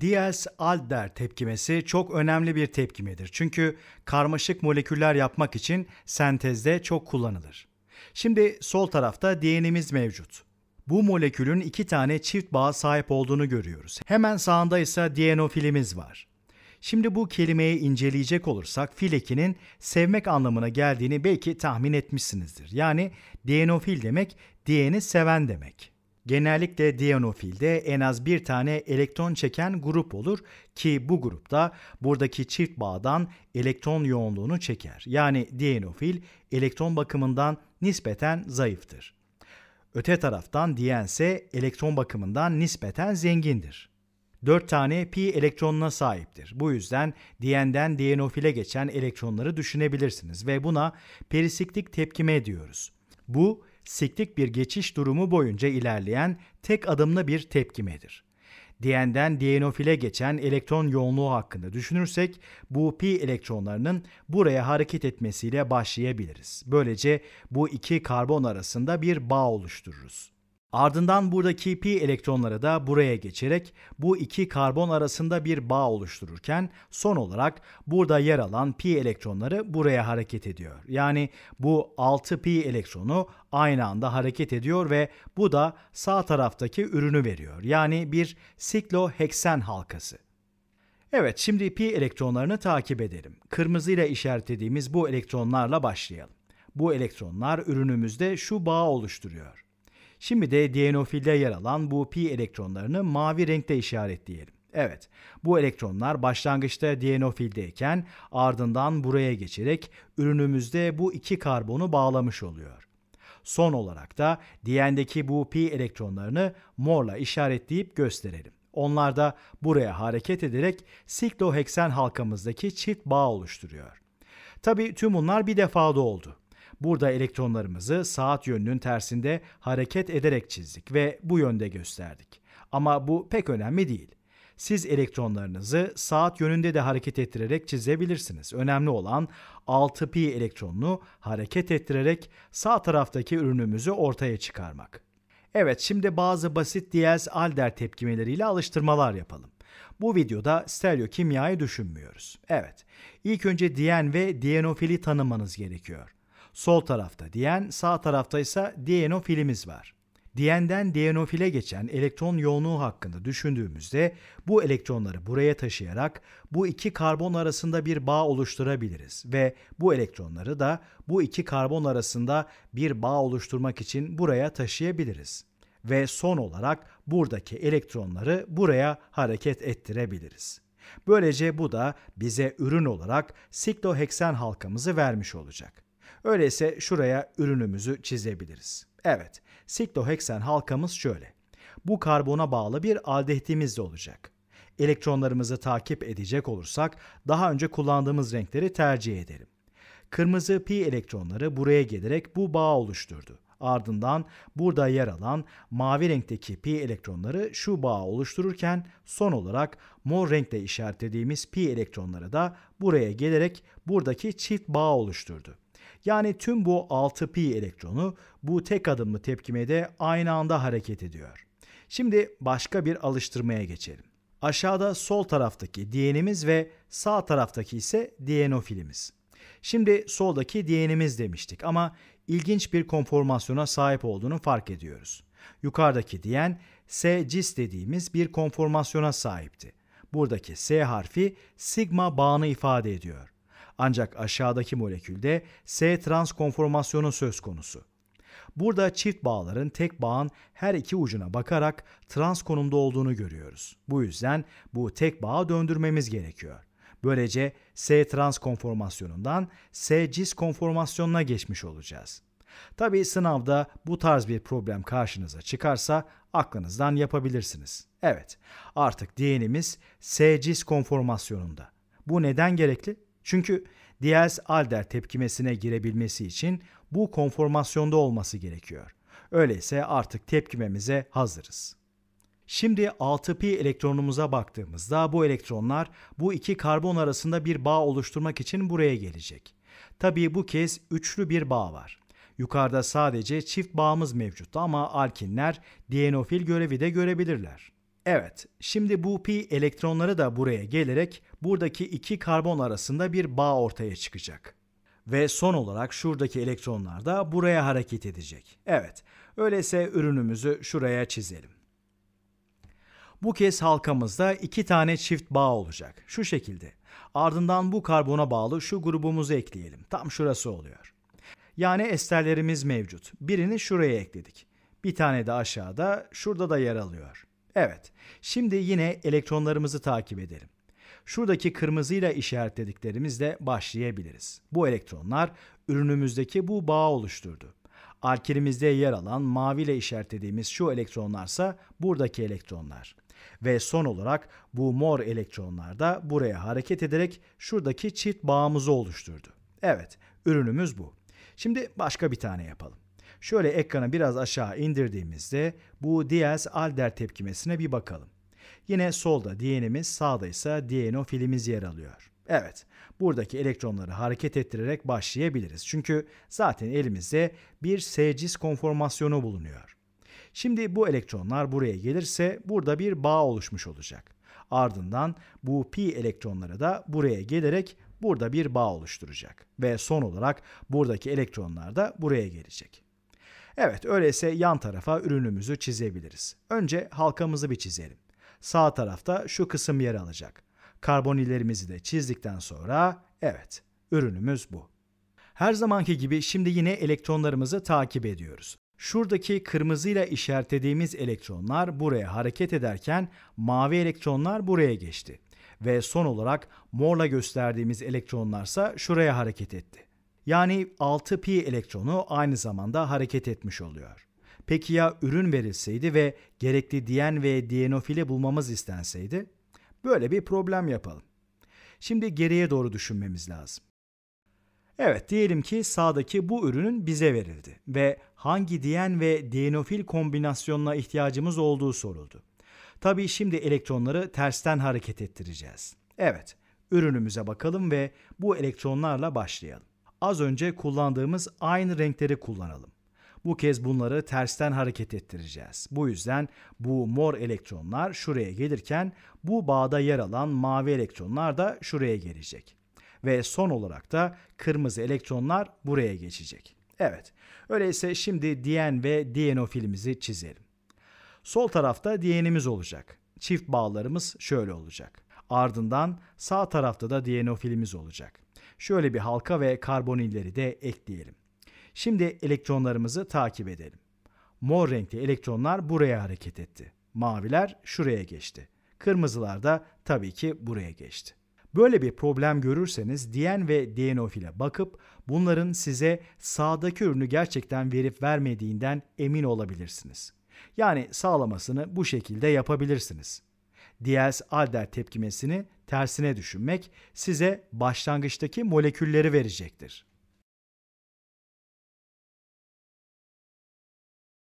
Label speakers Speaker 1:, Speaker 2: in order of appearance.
Speaker 1: Diels Alder tepkimesi çok önemli bir tepkimedir. Çünkü karmaşık moleküller yapmak için sentezde çok kullanılır. Şimdi sol tarafta DNA'miz mevcut. Bu molekülün iki tane çift bağ sahip olduğunu görüyoruz. Hemen sağında ise dienofilimiz var. Şimdi bu kelimeyi inceleyecek olursak filekinin sevmek anlamına geldiğini belki tahmin etmişsinizdir. Yani dienofil demek, diyeni seven demek. Genellikle diyanofilde en az bir tane elektron çeken grup olur ki bu grupta buradaki çift bağdan elektron yoğunluğunu çeker. Yani diyanofil elektron bakımından nispeten zayıftır. Öte taraftan diyense elektron bakımından nispeten zengindir. 4 tane pi elektronuna sahiptir. Bu yüzden diyenden diyenofile geçen elektronları düşünebilirsiniz ve buna perisiklik tepkime diyoruz. Bu siklik bir geçiş durumu boyunca ilerleyen tek adımlı bir tepkimedir. Diyenden diyenofile geçen elektron yoğunluğu hakkında düşünürsek bu pi elektronlarının buraya hareket etmesiyle başlayabiliriz. Böylece bu iki karbon arasında bir bağ oluştururuz. Ardından buradaki pi elektronları da buraya geçerek bu iki karbon arasında bir bağ oluştururken son olarak burada yer alan pi elektronları buraya hareket ediyor. Yani bu 6 pi elektronu aynı anda hareket ediyor ve bu da sağ taraftaki ürünü veriyor. Yani bir sikloheksen halkası. Evet şimdi pi elektronlarını takip edelim. Kırmızıyla işaretlediğimiz bu elektronlarla başlayalım. Bu elektronlar ürünümüzde şu bağ oluşturuyor. Şimdi de dienofilde yer alan bu pi elektronlarını mavi renkte işaretleyelim. Evet, bu elektronlar başlangıçta dienofildeyken ardından buraya geçerek ürünümüzde bu iki karbonu bağlamış oluyor. Son olarak da diyendeki bu pi elektronlarını morla işaretleyip gösterelim. Onlar da buraya hareket ederek sikloheksen halkamızdaki çift bağ oluşturuyor. Tabi tüm bunlar bir defada oldu. Burada elektronlarımızı saat yönünün tersinde hareket ederek çizdik ve bu yönde gösterdik. Ama bu pek önemli değil. Siz elektronlarınızı saat yönünde de hareket ettirerek çizebilirsiniz. Önemli olan 6pi elektronunu hareket ettirerek sağ taraftaki ürünümüzü ortaya çıkarmak. Evet şimdi bazı basit Diels-Alder tepkimeleriyle alıştırmalar yapalım. Bu videoda stereo kimyayı düşünmüyoruz. Evet, ilk önce diyen ve dienofili tanımanız gerekiyor sol tarafta diyen, sağ tarafta ise dienofilimiz var. Diyenden diyenofile geçen elektron yoğunluğu hakkında düşündüğümüzde bu elektronları buraya taşıyarak bu iki karbon arasında bir bağ oluşturabiliriz ve bu elektronları da bu iki karbon arasında bir bağ oluşturmak için buraya taşıyabiliriz ve son olarak buradaki elektronları buraya hareket ettirebiliriz. Böylece bu da bize ürün olarak sikloheksen halkamızı vermiş olacak. Öyleyse şuraya ürünümüzü çizebiliriz. Evet, sikloheksen halkamız şöyle. Bu karbona bağlı bir aldehtimiz de olacak. Elektronlarımızı takip edecek olursak daha önce kullandığımız renkleri tercih ederim. Kırmızı pi elektronları buraya gelerek bu bağı oluşturdu. Ardından burada yer alan mavi renkteki pi elektronları şu bağı oluştururken son olarak mor renkle işaretlediğimiz pi elektronları da buraya gelerek buradaki çift bağı oluşturdu. Yani tüm bu 6pi elektronu bu tek adımlı tepkimede aynı anda hareket ediyor. Şimdi başka bir alıştırmaya geçelim. Aşağıda sol taraftaki diyenimiz ve sağ taraftaki ise diyenofilimiz. Şimdi soldaki diyenimiz demiştik ama ilginç bir konformasyona sahip olduğunu fark ediyoruz. Yukarıdaki diyen S cis dediğimiz bir konformasyona sahipti. Buradaki S harfi sigma bağını ifade ediyor. Ancak aşağıdaki molekülde S trans konformasyonu söz konusu. Burada çift bağların tek bağın her iki ucuna bakarak trans konumda olduğunu görüyoruz. Bu yüzden bu tek bağı döndürmemiz gerekiyor. Böylece S trans konformasyonundan S cis konformasyonuna geçmiş olacağız. Tabi sınavda bu tarz bir problem karşınıza çıkarsa aklınızdan yapabilirsiniz. Evet, artık diyenimiz S cis konformasyonunda. Bu neden gerekli? Çünkü Diels alder tepkimesine girebilmesi için bu konformasyonda olması gerekiyor. Öyleyse artık tepkimemize hazırız. Şimdi 6p elektronumuza baktığımızda bu elektronlar bu iki karbon arasında bir bağ oluşturmak için buraya gelecek. Tabii bu kez üçlü bir bağ var. Yukarıda sadece çift bağımız mevcuttu ama alkinler dienofil görevi de görebilirler. Evet, şimdi bu pi elektronları da buraya gelerek buradaki iki karbon arasında bir bağ ortaya çıkacak. Ve son olarak şuradaki elektronlar da buraya hareket edecek. Evet, öyleyse ürünümüzü şuraya çizelim. Bu kez halkamızda iki tane çift bağ olacak. Şu şekilde. Ardından bu karbona bağlı şu grubumuzu ekleyelim. Tam şurası oluyor. Yani esterlerimiz mevcut. Birini şuraya ekledik. Bir tane de aşağıda, şurada da yer alıyor. Evet, şimdi yine elektronlarımızı takip edelim. Şuradaki kırmızıyla işaretlediklerimizle başlayabiliriz. Bu elektronlar ürünümüzdeki bu bağı oluşturdu. Alkilimizde yer alan maviyle işaretlediğimiz şu elektronlarsa buradaki elektronlar. Ve son olarak bu mor elektronlar da buraya hareket ederek şuradaki çift bağımızı oluşturdu. Evet, ürünümüz bu. Şimdi başka bir tane yapalım. Şöyle ekranı biraz aşağı indirdiğimizde bu Diels alder tepkimesine bir bakalım. Yine solda diyenimiz sağda ise dienofilimiz yer alıyor. Evet, buradaki elektronları hareket ettirerek başlayabiliriz. Çünkü zaten elimizde bir s konformasyonu bulunuyor. Şimdi bu elektronlar buraya gelirse burada bir bağ oluşmuş olacak. Ardından bu pi elektronları da buraya gelerek burada bir bağ oluşturacak ve son olarak buradaki elektronlar da buraya gelecek. Evet öyleyse yan tarafa ürünümüzü çizebiliriz. Önce halkamızı bir çizelim. Sağ tarafta şu kısım yer alacak. Karbonilerimizi de çizdikten sonra evet ürünümüz bu. Her zamanki gibi şimdi yine elektronlarımızı takip ediyoruz. Şuradaki kırmızıyla işaretlediğimiz elektronlar buraya hareket ederken mavi elektronlar buraya geçti. Ve son olarak morla gösterdiğimiz elektronlarsa şuraya hareket etti. Yani 6 pi elektronu aynı zamanda hareket etmiş oluyor. Peki ya ürün verilseydi ve gerekli diyen ve dienofili bulmamız istenseydi? Böyle bir problem yapalım. Şimdi geriye doğru düşünmemiz lazım. Evet diyelim ki sağdaki bu ürünün bize verildi ve hangi diyen ve dienofil kombinasyonuna ihtiyacımız olduğu soruldu. Tabii şimdi elektronları tersten hareket ettireceğiz. Evet, ürünümüze bakalım ve bu elektronlarla başlayalım az önce kullandığımız aynı renkleri kullanalım. Bu kez bunları tersten hareket ettireceğiz. Bu yüzden bu mor elektronlar şuraya gelirken bu bağda yer alan mavi elektronlar da şuraya gelecek. Ve son olarak da kırmızı elektronlar buraya geçecek. Evet, öyleyse şimdi diyen ve dienofilimizi çizelim. Sol tarafta diyenimiz olacak. Çift bağlarımız şöyle olacak. Ardından sağ tarafta da dienofilimiz olacak. Şöyle bir halka ve karbonilleri de ekleyelim. Şimdi elektronlarımızı takip edelim. Mor renkli elektronlar buraya hareket etti. Maviler şuraya geçti. Kırmızılar da tabii ki buraya geçti. Böyle bir problem görürseniz DN ve DNOFil'e bakıp bunların size sağdaki ürünü gerçekten verip vermediğinden emin olabilirsiniz. Yani sağlamasını bu şekilde yapabilirsiniz. Diels Alder tepkimesini tersine düşünmek size başlangıçtaki molekülleri verecektir.